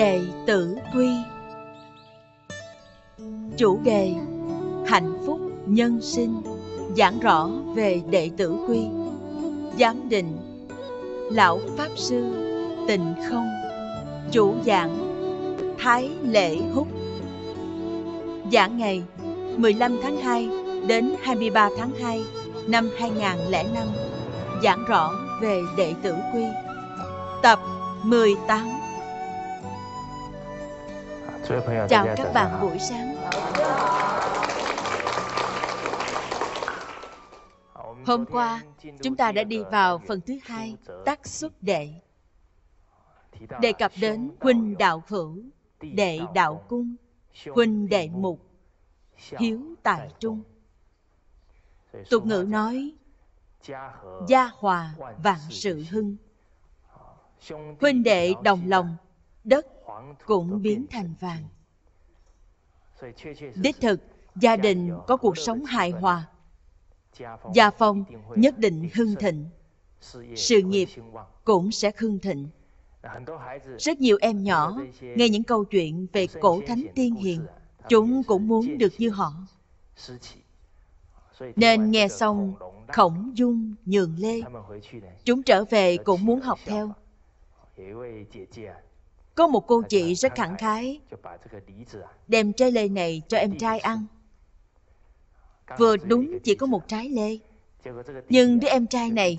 Đệ tử Quy Chủ đề Hạnh phúc nhân sinh Giảng rõ về đệ tử Quy Giám định Lão Pháp Sư Tịnh Không Chủ giảng Thái Lễ Húc Giảng ngày 15 tháng 2 đến 23 tháng 2 năm 2005 Giảng rõ về đệ tử Quy Tập 18 Chào các bạn buổi sáng. Hôm qua, chúng ta đã đi vào phần thứ hai, tác xuất đệ. Đề cập đến huynh đạo hữu, đệ đạo cung, huynh đệ mục, hiếu tài trung. Tục ngữ nói, gia hòa vạn sự hưng. Huynh đệ đồng lòng, đất cũng biến thành vàng đích thực gia đình có cuộc sống hài hòa gia phong nhất định hưng thịnh sự nghiệp cũng sẽ hưng thịnh rất nhiều em nhỏ nghe những câu chuyện về cổ thánh tiên hiền chúng cũng muốn được như họ nên nghe xong khổng dung nhường lê chúng trở về cũng muốn học theo có một cô chị rất khẳng khái Đem trái lê này cho em trai ăn Vừa đúng chỉ có một trái lê Nhưng đứa em trai này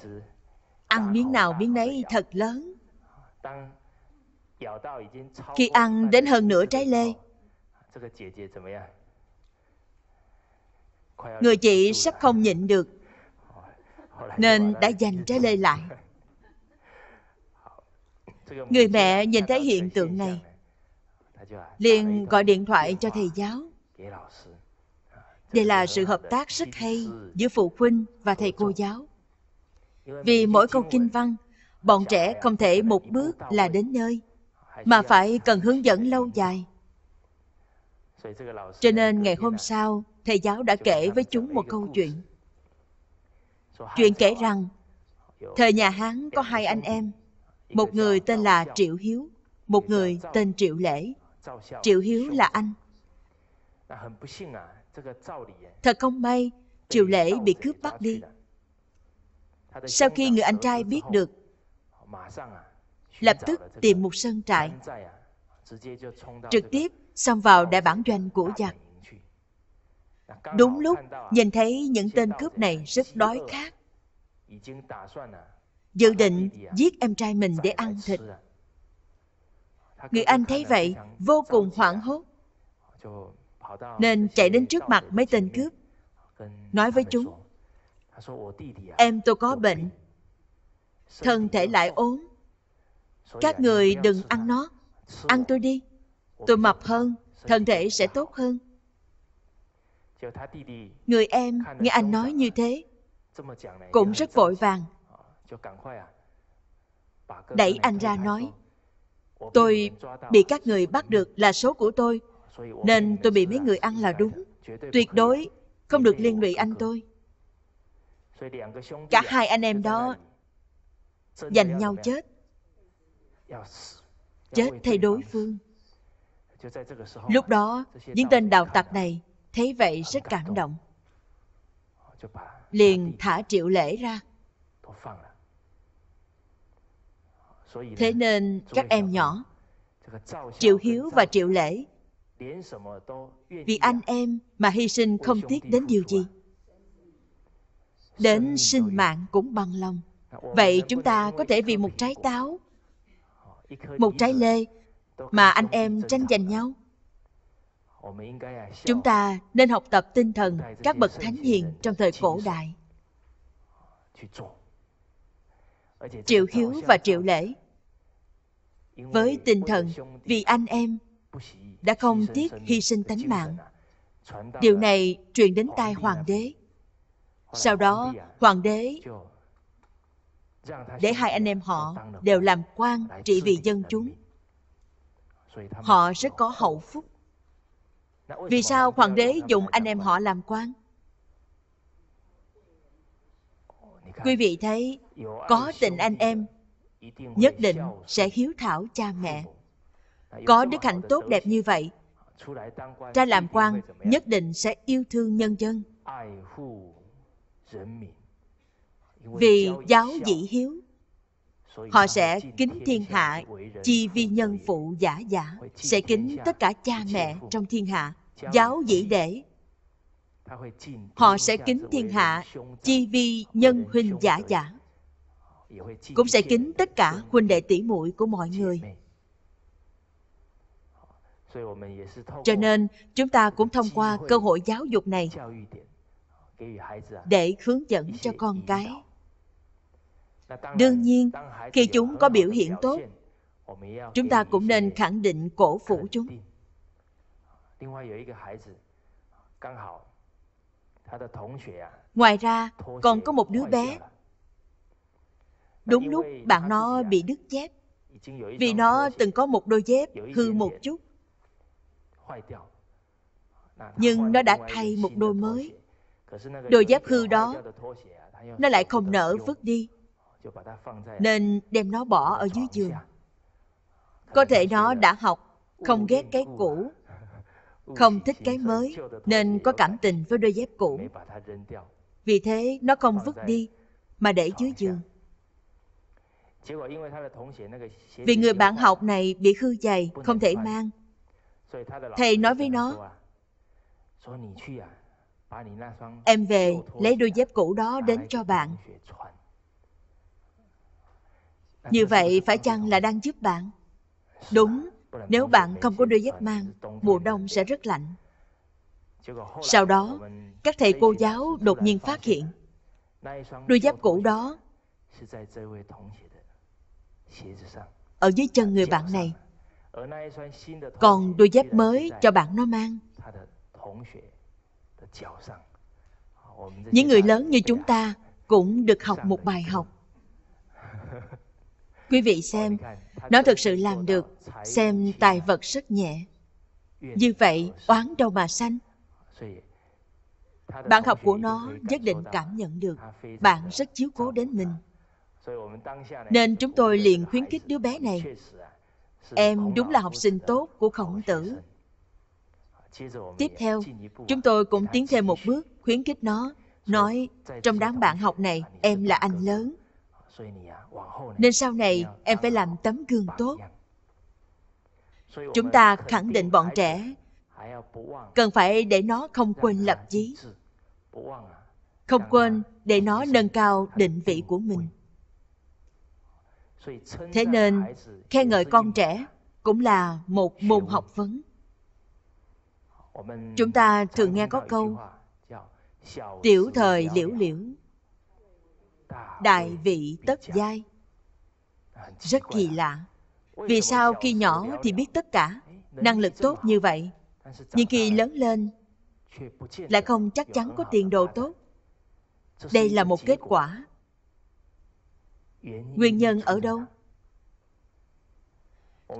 Ăn miếng nào miếng nấy thật lớn Khi ăn đến hơn nửa trái lê Người chị sắp không nhịn được Nên đã dành trái lê lại Người mẹ nhìn thấy hiện tượng này, liền gọi điện thoại cho thầy giáo. Đây là sự hợp tác rất hay giữa phụ huynh và thầy cô giáo. Vì mỗi câu kinh văn, bọn trẻ không thể một bước là đến nơi, mà phải cần hướng dẫn lâu dài. Cho nên ngày hôm sau, thầy giáo đã kể với chúng một câu chuyện. Chuyện kể rằng, thời nhà Hán có hai anh em. Một người tên là Triệu Hiếu, một người tên Triệu Lễ. Triệu Hiếu là anh. Thật không may, Triệu Lễ bị cướp bắt đi. Sau khi người anh trai biết được, lập tức tìm một sân trại, trực tiếp xông vào đại bản doanh của giặc. Đúng lúc nhìn thấy những tên cướp này rất đói khát, dự định giết em trai mình để ăn thịt người anh thấy vậy vô cùng hoảng hốt nên chạy đến trước mặt mấy tên cướp nói với chúng em tôi có bệnh thân thể lại ốm các người đừng ăn nó ăn tôi đi tôi mập hơn thân thể sẽ tốt hơn người em nghe anh nói như thế cũng rất vội vàng À? Đẩy anh ra nói, tôi bị các người bắt được là số của tôi, nên tôi bị mấy người ăn là đúng. À? Tuyệt đối không được liên lụy anh tôi. Cả hai anh em đó dành nhau chết. Chết thay đối phương. Lúc đó, những tên đào tặc à? này thấy vậy rất cảm động. Ờ, liền thả triệu lễ ra thế nên các em nhỏ triệu hiếu và triệu lễ vì anh em mà hy sinh không tiếc đến điều gì đến sinh mạng cũng bằng lòng vậy chúng ta có thể vì một trái táo một trái lê mà anh em tranh giành nhau chúng ta nên học tập tinh thần các bậc thánh hiền trong thời cổ đại triệu hiếu và triệu lễ với tinh thần vì anh em đã không tiếc hy sinh tánh mạng. Điều này truyền đến tai hoàng đế. Sau đó, hoàng đế để hai anh em họ đều làm quan trị vì dân chúng. Họ rất có hậu phúc. Vì sao hoàng đế dùng anh em họ làm quan? Quý vị thấy, có tình anh em nhất định sẽ hiếu thảo cha mẹ có đức hạnh tốt đẹp như vậy ra làm quan nhất định sẽ yêu thương nhân dân vì giáo dĩ hiếu họ sẽ kính thiên hạ chi vi nhân phụ giả giả sẽ kính tất cả cha mẹ trong thiên hạ giáo dĩ để họ sẽ kính thiên hạ chi vi nhân huynh giả giả cũng sẽ kính tất cả huynh đệ tỷ muội của mọi người cho nên chúng ta cũng thông qua cơ hội giáo dục này để hướng dẫn cho con cái đương nhiên khi chúng có biểu hiện tốt chúng ta cũng nên khẳng định cổ vũ chúng ngoài ra còn có một đứa bé Đúng lúc bạn nó bị đứt dép Vì nó từng có một đôi dép hư một chút Nhưng nó đã thay một đôi mới Đôi dép hư đó Nó lại không nỡ vứt đi Nên đem nó bỏ ở dưới giường Có thể nó đã học Không ghét cái cũ Không thích cái mới Nên có cảm tình với đôi dép cũ Vì thế nó không vứt đi Mà để dưới giường vì người bạn học này bị hư giày không thể mang. Thầy nói với nó, Em về lấy đôi dép cũ đó đến cho bạn. Như vậy phải chăng là đang giúp bạn? Đúng, nếu bạn không có đôi dép mang, mùa đông sẽ rất lạnh. Sau đó, các thầy cô giáo đột nhiên phát hiện đôi dép cũ đó ở dưới chân người bạn này còn đôi dép mới cho bạn nó mang những người lớn như chúng ta cũng được học một bài học quý vị xem nó thực sự làm được xem tài vật rất nhẹ như vậy oán đâu mà sanh bạn học của nó nhất định cảm nhận được bạn rất chiếu cố đến mình nên chúng tôi liền khuyến khích đứa bé này. Em đúng là học sinh tốt của khổng tử. Tiếp theo, chúng tôi cũng tiến thêm một bước, khuyến khích nó, nói trong đám bạn học này em là anh lớn. Nên sau này em phải làm tấm gương tốt. Chúng ta khẳng định bọn trẻ cần phải để nó không quên lập chí không quên để nó nâng cao định vị của mình Thế nên, khen ngợi con trẻ cũng là một môn học vấn. Chúng ta thường nghe có câu Tiểu thời liễu liễu Đại vị tất giai Rất kỳ lạ Vì sao khi nhỏ thì biết tất cả Năng lực tốt như vậy Nhưng khi lớn lên Lại không chắc chắn có tiền đồ tốt Đây là một kết quả nguyên nhân ở đâu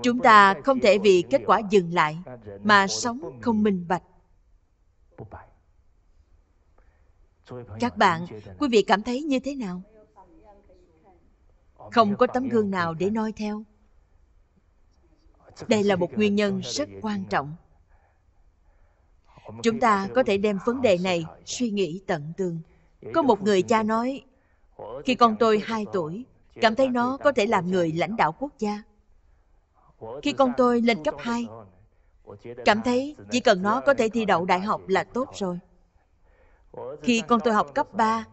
chúng ta không thể vì kết quả dừng lại mà sống không minh bạch các bạn quý vị cảm thấy như thế nào không có tấm gương nào để noi theo đây là một nguyên nhân rất quan trọng chúng ta có thể đem vấn đề này suy nghĩ tận tường có một người cha nói khi con tôi 2 tuổi cảm thấy nó có thể làm người lãnh đạo quốc gia. Khi con tôi lên cấp 2, cảm thấy chỉ cần nó có thể thi đậu đại học là tốt rồi. Khi con tôi học cấp 3,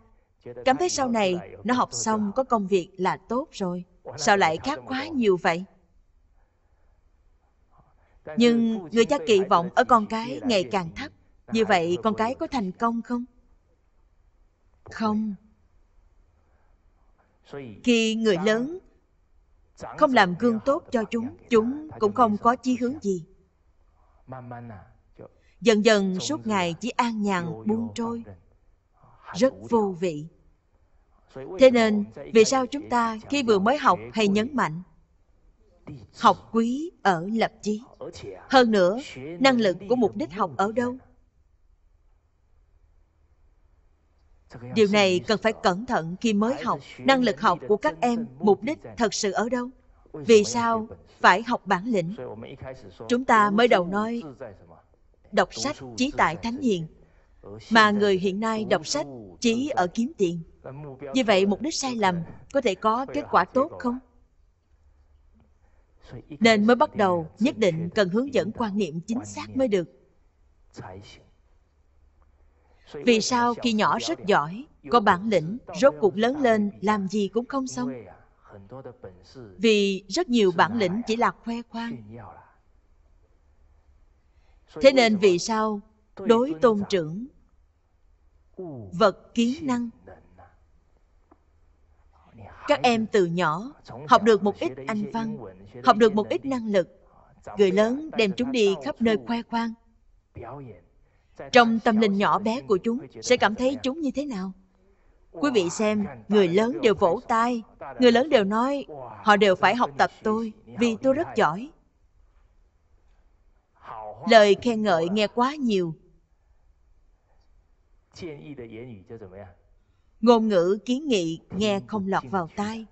cảm thấy sau này nó học xong có công việc là tốt rồi. Sao lại khác quá nhiều vậy? Nhưng người cha kỳ vọng ở con cái ngày càng thấp. Như vậy con cái có thành công không? Không. Khi người lớn không làm gương tốt cho chúng, chúng cũng không có chí hướng gì. Dần dần suốt ngày chỉ an nhàn buông trôi, rất vô vị. Thế nên, vì sao chúng ta khi vừa mới học hay nhấn mạnh học quý ở lập chí hơn nữa năng lực của mục đích học ở đâu Điều này cần phải cẩn thận khi mới học. Năng lực học của các em, mục đích thật sự ở đâu? Vì sao phải học bản lĩnh? Chúng ta mới đầu nói đọc sách chí tại thánh hiền, mà người hiện nay đọc sách chí ở kiếm tiền. Như vậy mục đích sai lầm có thể có kết quả tốt không? Nên mới bắt đầu nhất định cần hướng dẫn quan niệm chính xác mới được. Vì sao khi nhỏ rất giỏi, có bản lĩnh, rốt cuộc lớn lên làm gì cũng không xong? Vì rất nhiều bản lĩnh chỉ là khoe khoang. Thế nên vì sao đối tôn trưởng vật kiến năng các em từ nhỏ học được một ít anh văn học được một ít năng lực người lớn đem chúng đi khắp nơi khoe khoang trong tâm linh nhỏ bé của chúng sẽ cảm thấy chúng như thế nào quý vị xem người lớn đều vỗ tay người lớn đều nói họ đều phải học tập tôi vì tôi rất giỏi lời khen ngợi nghe quá nhiều ngôn ngữ kiến nghị nghe không lọt vào tai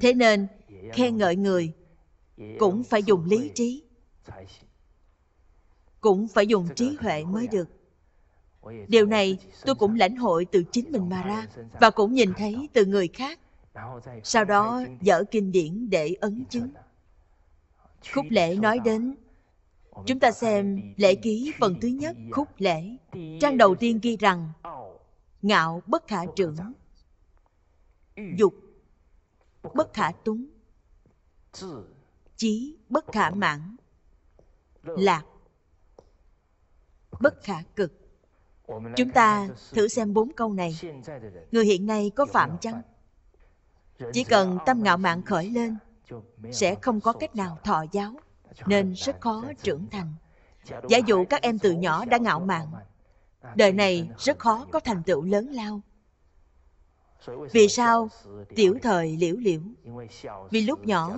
thế nên khen ngợi người cũng phải dùng lý trí cũng phải dùng trí huệ mới được điều này tôi cũng lãnh hội từ chính mình mà ra và cũng nhìn thấy từ người khác sau đó dở kinh điển để ấn chứng khúc lễ nói đến chúng ta xem lễ ký phần thứ nhất khúc lễ trang đầu tiên ghi rằng ngạo bất khả trưởng ừ. dục bất khả túng chí bất khả mãn lạc bất khả cực. Chúng ta thử xem bốn câu này. Người hiện nay có phạm chăng? Chỉ cần tâm ngạo mạn khởi lên, sẽ không có cách nào thọ giáo, nên rất khó trưởng thành. Giả dụ các em từ nhỏ đã ngạo mạn, đời này rất khó có thành tựu lớn lao. Vì sao tiểu thời liễu liễu? Vì lúc nhỏ,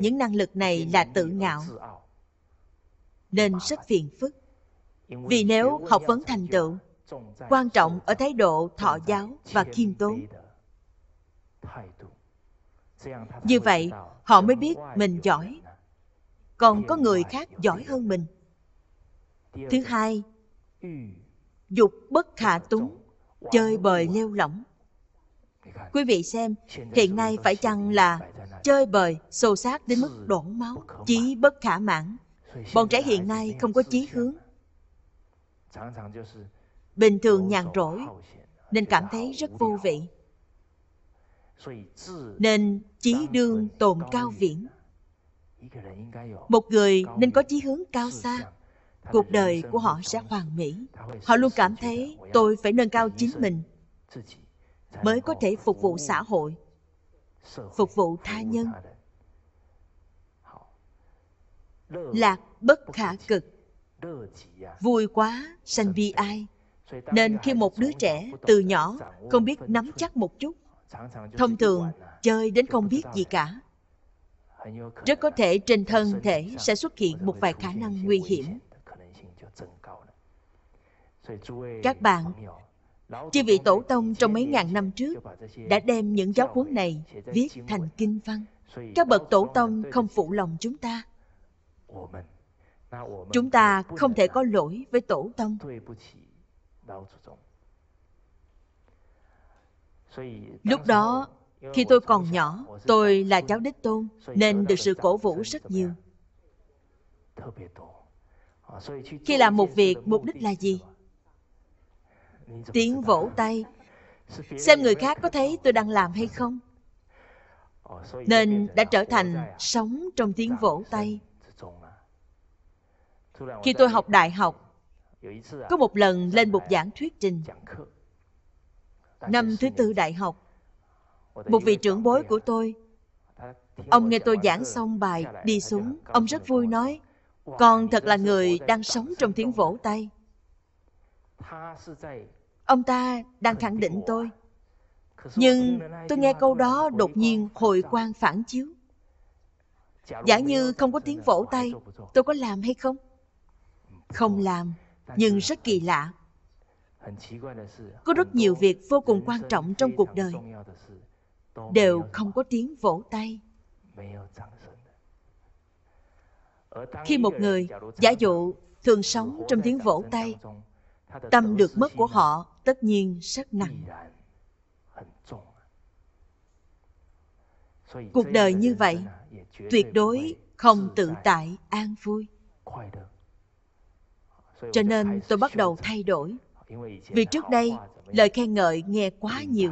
những năng lực này là tự ngạo, nên rất phiền phức. Vì nếu học vấn thành tựu, quan trọng ở thái độ thọ giáo và khiêm tốn. Như vậy, họ mới biết mình giỏi. Còn có người khác giỏi hơn mình. Thứ hai, dục bất khả túng, chơi bời lêu lỏng. Quý vị xem, hiện nay phải chăng là chơi bời, xô xát đến mức đổ máu, chí bất khả mãn. Bọn trẻ hiện nay không có chí hướng, bình thường nhàn rỗi nên cảm thấy rất vô vị nên chí đương tồn cao viễn một người nên có chí hướng cao xa cuộc đời của họ sẽ hoàn mỹ họ luôn cảm thấy tôi phải nâng cao chính mình mới có thể phục vụ xã hội phục vụ tha nhân lạc bất khả cực vui quá sanh bi ai nên khi một đứa trẻ từ nhỏ không biết nắm chắc một chút thông thường chơi đến không biết gì cả rất có thể trên thân thể sẽ xuất hiện một vài khả năng nguy hiểm các bạn chư vị tổ tông trong mấy ngàn năm trước đã đem những giáo huấn này viết thành kinh văn các bậc tổ tông không phụ lòng chúng ta chúng ta không thể có lỗi với tổ tông lúc đó khi tôi còn nhỏ tôi là cháu đích tôn nên được sự cổ vũ rất nhiều khi làm một việc mục đích là gì tiếng vỗ tay xem người khác có thấy tôi đang làm hay không nên đã trở thành sống trong tiếng vỗ tay khi tôi học đại học, có một lần lên một giảng thuyết trình. Năm thứ tư đại học, một vị trưởng bối của tôi, ông nghe tôi giảng xong bài, đi xuống, ông rất vui nói, con thật là người đang sống trong tiếng vỗ tay. Ông ta đang khẳng định tôi. Nhưng tôi nghe câu đó đột nhiên hồi quang phản chiếu. Giả như không có tiếng vỗ tay, tôi có làm hay không? không làm nhưng rất kỳ lạ có rất nhiều việc vô cùng quan trọng trong cuộc đời đều không có tiếng vỗ tay khi một người giả dụ thường sống trong tiếng vỗ tay tâm được mất của họ tất nhiên rất nặng cuộc đời như vậy tuyệt đối không tự tại an vui cho nên tôi bắt đầu thay đổi vì trước đây lời khen ngợi nghe quá nhiều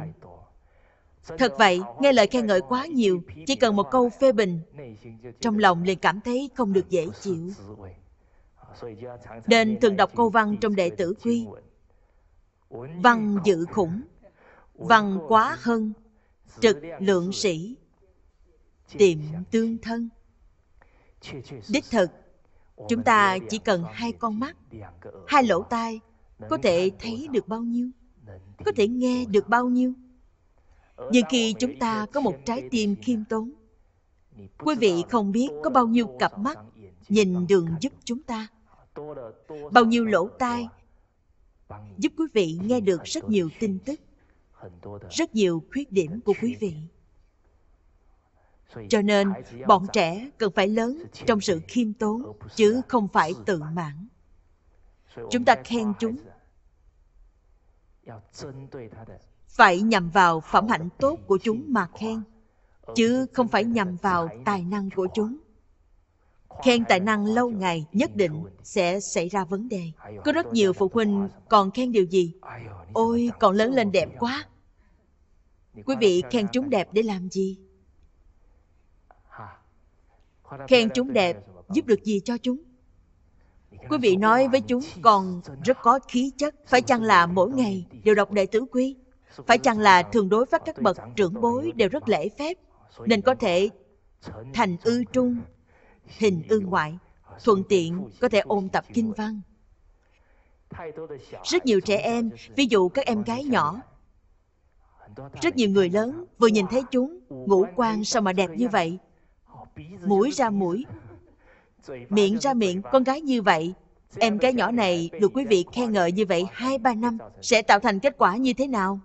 thật vậy nghe lời khen ngợi quá nhiều chỉ cần một câu phê bình trong lòng liền cảm thấy không được dễ chịu nên thường đọc câu văn trong đệ tử quy văn dự khủng văn quá hơn trực lượng sĩ tiệm tương thân đích thực chúng ta chỉ cần hai con mắt hai lỗ tai có thể thấy được bao nhiêu có thể nghe được bao nhiêu nhưng khi chúng ta có một trái tim khiêm tốn quý vị không biết có bao nhiêu cặp mắt nhìn đường giúp chúng ta bao nhiêu lỗ tai giúp quý vị nghe được rất nhiều tin tức rất nhiều khuyết điểm của quý vị cho nên, bọn trẻ cần phải lớn trong sự khiêm tốn, chứ không phải tự mãn. Chúng ta khen chúng phải nhằm vào phẩm hạnh tốt của chúng mà khen chứ không phải nhằm vào tài năng của chúng khen tài năng lâu ngày nhất định sẽ xảy ra vấn đề có rất nhiều phụ huynh còn khen điều gì ôi còn lớn lên đẹp quá quý vị khen chúng đẹp để làm gì khen chúng đẹp giúp được gì cho chúng quý vị nói với chúng còn rất có khí chất phải chăng là mỗi ngày đều đọc đệ tử quy phải chăng là thường đối với các bậc trưởng bối đều rất lễ phép nên có thể thành ư trung hình ư ngoại thuận tiện có thể ôn tập kinh văn rất nhiều trẻ em ví dụ các em gái nhỏ rất nhiều người lớn vừa nhìn thấy chúng ngũ quan sao mà đẹp như vậy mũi ra mũi miệng ra miệng con gái như vậy em gái nhỏ này được quý vị khen ngợi như vậy hai ba năm sẽ tạo thành kết quả như thế nào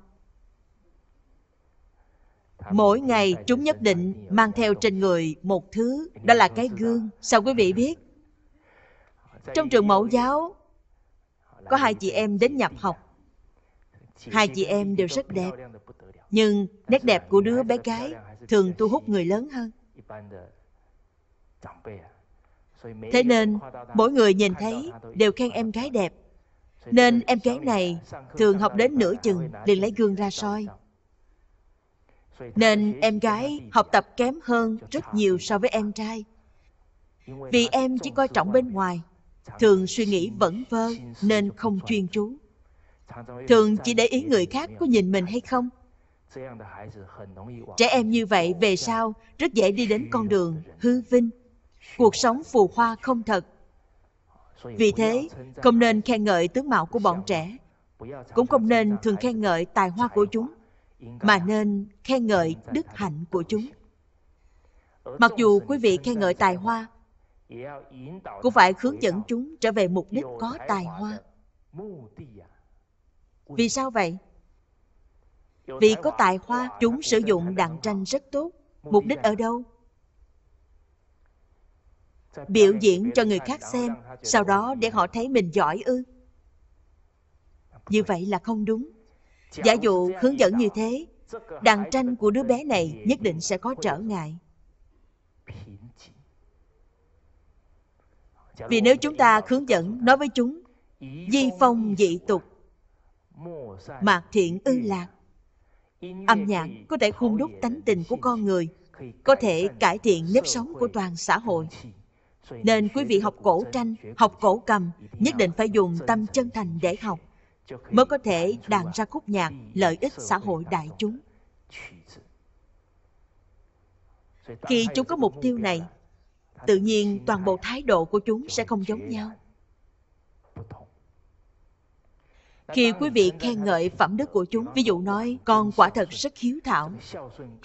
mỗi ngày chúng nhất định mang theo trên người một thứ đó là cái gương sao quý vị biết trong trường mẫu giáo có hai chị em đến nhập học hai chị em đều rất đẹp nhưng nét đẹp của đứa bé gái thường thu hút người lớn hơn Thế nên, mỗi người nhìn thấy đều khen em gái đẹp. Nên em gái này thường học đến nửa chừng liền lấy gương ra soi. Nên em gái học tập kém hơn rất nhiều so với em trai. Vì em chỉ coi trọng bên ngoài, thường suy nghĩ vẩn vơ nên không chuyên chú. Thường chỉ để ý người khác có nhìn mình hay không. Trẻ em như vậy về sau rất dễ đi đến con đường hư vinh, cuộc sống phù hoa không thật. Vì thế, không nên khen ngợi tướng mạo của bọn trẻ, cũng không nên thường khen ngợi tài hoa của chúng, mà nên khen ngợi đức hạnh của chúng. Mặc dù quý vị khen ngợi tài hoa, cũng phải hướng dẫn chúng trở về mục đích có tài hoa. Vì sao vậy? Vì có tài hoa, chúng sử dụng đàn tranh rất tốt. Mục đích ở đâu? biểu diễn cho người khác xem sau đó để họ thấy mình giỏi ư như vậy là không đúng giả dụ hướng dẫn như thế đàn tranh của đứa bé này nhất định sẽ có trở ngại vì nếu chúng ta hướng dẫn nói với chúng di phong dị tục mạc thiện ư lạc âm nhạc có thể hung đúc tánh tình của con người có thể cải thiện nếp sống của toàn xã hội nên quý vị học cổ tranh, học cổ cầm, nhất định phải dùng tâm chân thành để học, mới có thể đàn ra khúc nhạc lợi ích xã hội đại chúng. Khi chúng có mục tiêu này, tự nhiên toàn bộ thái độ của chúng sẽ không giống nhau. Khi quý vị khen ngợi phẩm đức của chúng, ví dụ nói, con quả thật rất hiếu thảo.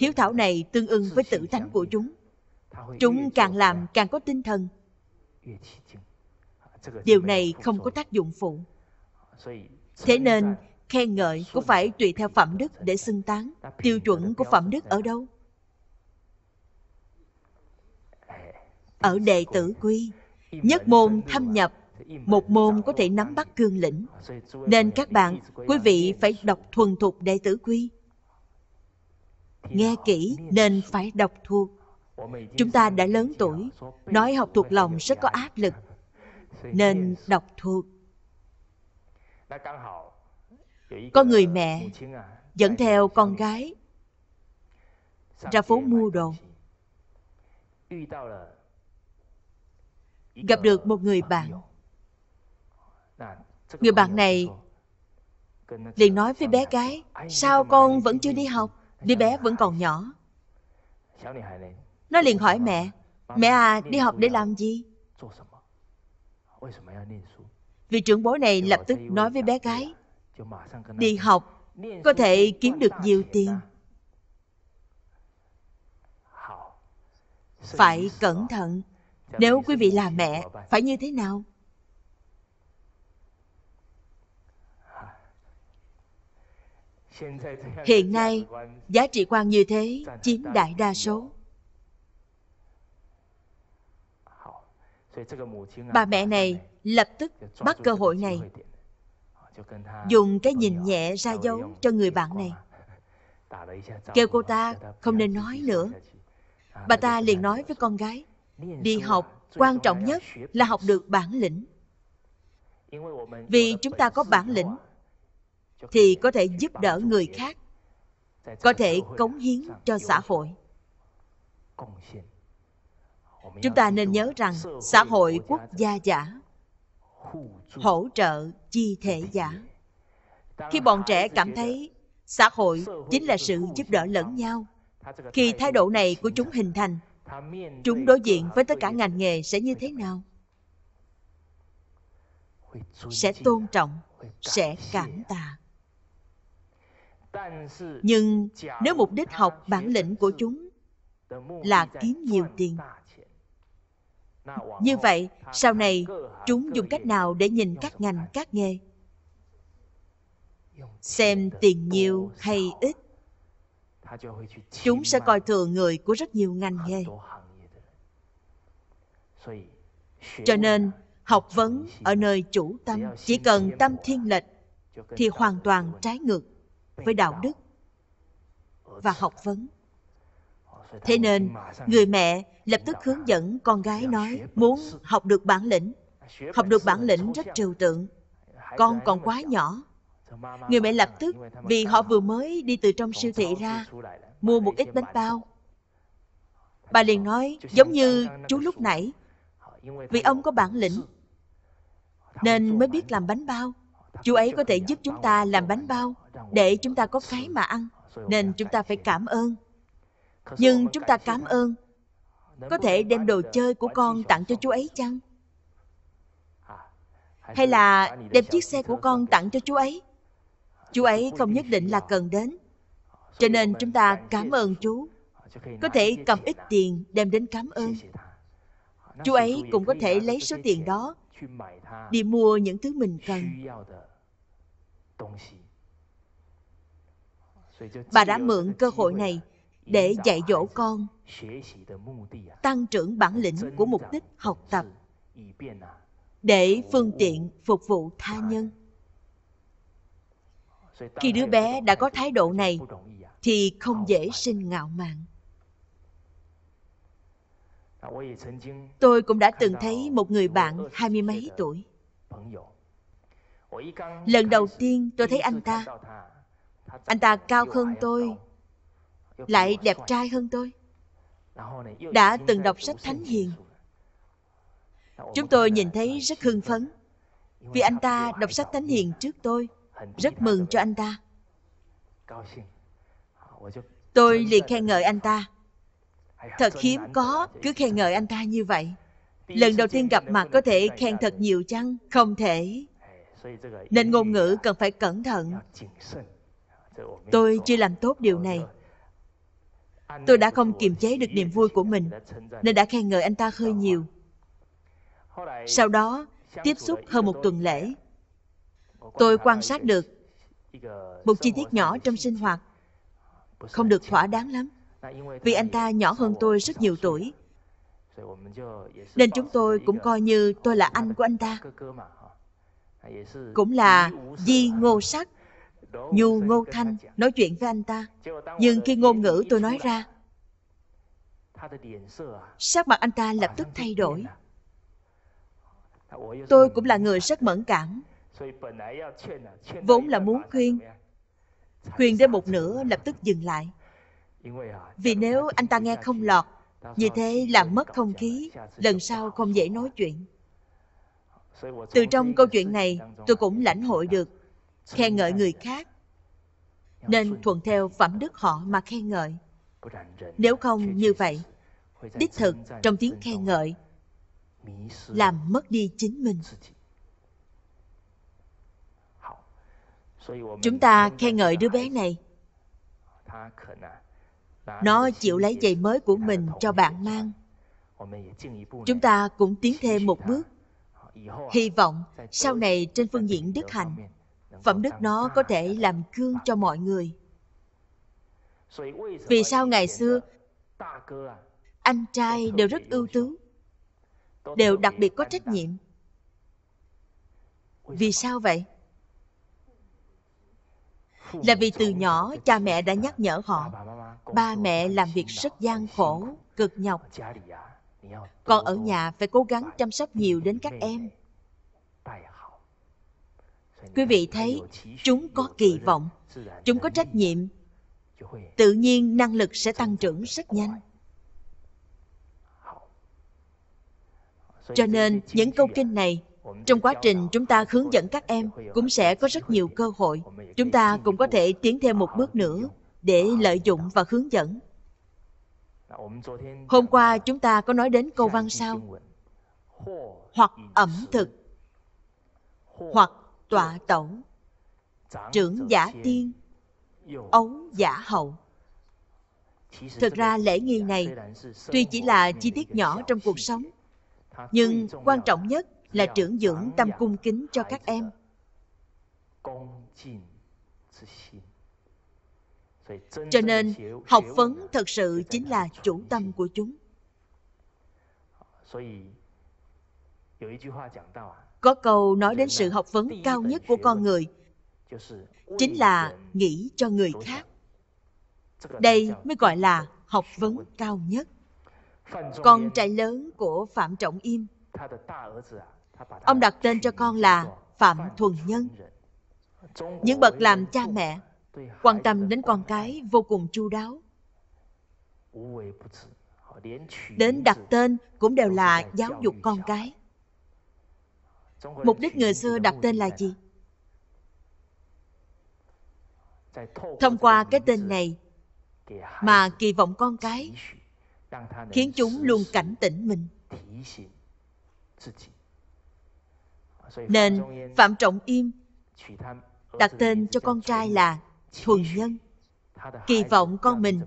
Hiếu thảo này tương ưng với tự tánh của chúng chúng càng làm càng có tinh thần điều này không có tác dụng phụ thế nên khen ngợi cũng phải tùy theo phẩm đức để xưng tán tiêu chuẩn của phẩm đức ở đâu ở đệ tử quy nhất môn thâm nhập một môn có thể nắm bắt cương lĩnh nên các bạn quý vị phải đọc thuần thục đệ tử quy nghe kỹ nên phải đọc thuộc Chúng ta đã lớn tuổi, nói học thuộc lòng rất có áp lực, nên đọc thuộc. Có người mẹ dẫn theo con gái ra phố mua đồ. Gặp được một người bạn. Người bạn này liền nói với bé gái, sao con vẫn chưa đi học? Đứa bé vẫn còn nhỏ. Nó liền hỏi mẹ, mẹ à, đi học để làm gì? Vị trưởng bối này lập tức nói với bé gái, đi học có thể kiếm được nhiều tiền. Phải cẩn thận, nếu quý vị là mẹ, phải như thế nào? Hiện nay, giá trị quan như thế chiếm đại đa số. Bà mẹ này lập tức bắt cơ hội này, dùng cái nhìn nhẹ ra dấu cho người bạn này. Kêu cô ta không nên nói nữa. Bà ta liền nói với con gái, đi học quan trọng nhất là học được bản lĩnh. Vì chúng ta có bản lĩnh thì có thể giúp đỡ người khác, có thể cống hiến cho xã hội chúng ta nên nhớ rằng xã hội quốc gia giả hỗ trợ chi thể giả khi bọn trẻ cảm thấy xã hội chính là sự giúp đỡ lẫn nhau khi thái độ này của chúng hình thành chúng đối diện với tất cả ngành nghề sẽ như thế nào sẽ tôn trọng sẽ cảm tạ nhưng nếu mục đích học bản lĩnh của chúng là kiếm nhiều tiền như vậy, sau này chúng dùng cách nào để nhìn các ngành, các nghề? Xem tiền nhiều hay ít. Chúng sẽ coi thường người của rất nhiều ngành nghề. Cho nên, học vấn ở nơi chủ tâm chỉ cần tâm thiên lệch thì hoàn toàn trái ngược với đạo đức và học vấn Thế nên, người mẹ lập tức hướng dẫn con gái nói muốn học được bản lĩnh. Học được bản lĩnh rất trừu tượng. Con còn quá nhỏ. Người mẹ lập tức, vì họ vừa mới đi từ trong siêu thị ra, mua một ít bánh bao. Bà liền nói, giống như chú lúc nãy, vì ông có bản lĩnh, nên mới biết làm bánh bao. Chú ấy có thể giúp chúng ta làm bánh bao để chúng ta có cái mà ăn. Nên chúng ta phải cảm ơn nhưng chúng ta cảm ơn có thể đem đồ chơi của con à, tặng cho chú ấy chăng hay là đem chiếc xe của con tặng cho chú ấy chú ấy không nhất định là cần đến cho nên chúng ta cảm ơn chú à, có thể cầm ít tiền đem đến cảm ơn à, chú ấy cũng có thể lấy số tiền đó đi mua những thứ mình cần bà đã mượn cơ hội này để dạy dỗ con tăng trưởng bản lĩnh của mục đích học tập để phương tiện phục vụ tha nhân khi đứa bé đã có thái độ này thì không dễ sinh ngạo mạn tôi cũng đã từng thấy một người bạn hai mươi mấy tuổi lần đầu tiên tôi thấy anh ta anh ta cao hơn tôi lại đẹp trai hơn tôi đã từng đọc sách thánh hiền chúng tôi nhìn thấy rất hưng phấn vì anh ta đọc sách thánh hiền trước tôi rất mừng cho anh ta tôi liền khen ngợi anh ta thật hiếm có cứ khen ngợi anh ta như vậy lần đầu tiên gặp mặt có thể khen thật nhiều chăng không thể nên ngôn ngữ cần phải cẩn thận tôi chưa làm tốt điều này Tôi đã không kiềm chế được niềm vui của mình, nên đã khen ngợi anh ta hơi nhiều. Sau đó, tiếp xúc hơn một tuần lễ, tôi quan sát được một chi tiết nhỏ trong sinh hoạt không được thỏa đáng lắm vì anh ta nhỏ hơn tôi rất nhiều tuổi nên chúng tôi cũng coi như tôi là anh của anh ta cũng là di ngô sắc Nhu Ngô Thanh nói chuyện với anh ta Nhưng khi ngôn ngữ tôi nói ra à? Sắc mặt anh ta lập tức thay đổi à? Tôi cũng là người rất mẫn cảm à, Vốn là muốn khuyên Khuyên đến một nửa lập tức dừng lại Vì nếu anh ta nghe không lọt như thế làm mất không khí Lần sau không dễ nói chuyện Từ trong câu chuyện này tôi cũng lãnh hội được khen ngợi người khác nên thuận theo phẩm đức họ mà khen ngợi nếu không như vậy đích thực trong tiếng khen ngợi làm mất đi chính mình chúng ta khen ngợi đứa bé này nó chịu lấy giày mới của mình cho bạn mang chúng ta cũng tiến thêm một bước hy vọng sau này trên phương diện đức hạnh phẩm đức nó có thể làm gương cho mọi người vì sao ngày xưa anh trai đều rất ưu tú đều đặc biệt có trách nhiệm vì sao vậy là vì từ nhỏ cha mẹ đã nhắc nhở họ ba mẹ làm việc rất gian khổ cực nhọc còn ở nhà phải cố gắng chăm sóc nhiều đến các em quý vị thấy chúng có kỳ vọng chúng có trách nhiệm tự nhiên năng lực sẽ tăng trưởng rất nhanh cho nên những câu kinh này trong quá trình chúng ta hướng dẫn các em cũng sẽ có rất nhiều cơ hội chúng ta cũng có thể tiến thêm một bước nữa để lợi dụng và hướng dẫn hôm qua chúng ta có nói đến câu văn sau hoặc ẩm thực hoặc tọa tổng trưởng giả tiên ấu giả hậu thực ra lễ nghi này tuy chỉ là chi tiết nhỏ trong cuộc sống nhưng quan trọng nhất là trưởng dưỡng tâm cung kính cho các em cho nên học vấn thật sự chính là chủ tâm của chúng có câu nói đến sự học vấn cao nhất của con người Chính là nghĩ cho người khác Đây mới gọi là học vấn cao nhất Con trai lớn của Phạm Trọng Im Ông đặt tên cho con là Phạm Thuần Nhân Những bậc làm cha mẹ Quan tâm đến con cái vô cùng chu đáo Đến đặt tên cũng đều là giáo dục con cái mục đích người xưa đặt tên là gì thông qua cái tên này mà kỳ vọng con cái khiến chúng luôn cảnh tỉnh mình nên phạm trọng im đặt tên cho con trai là thuần nhân kỳ vọng con mình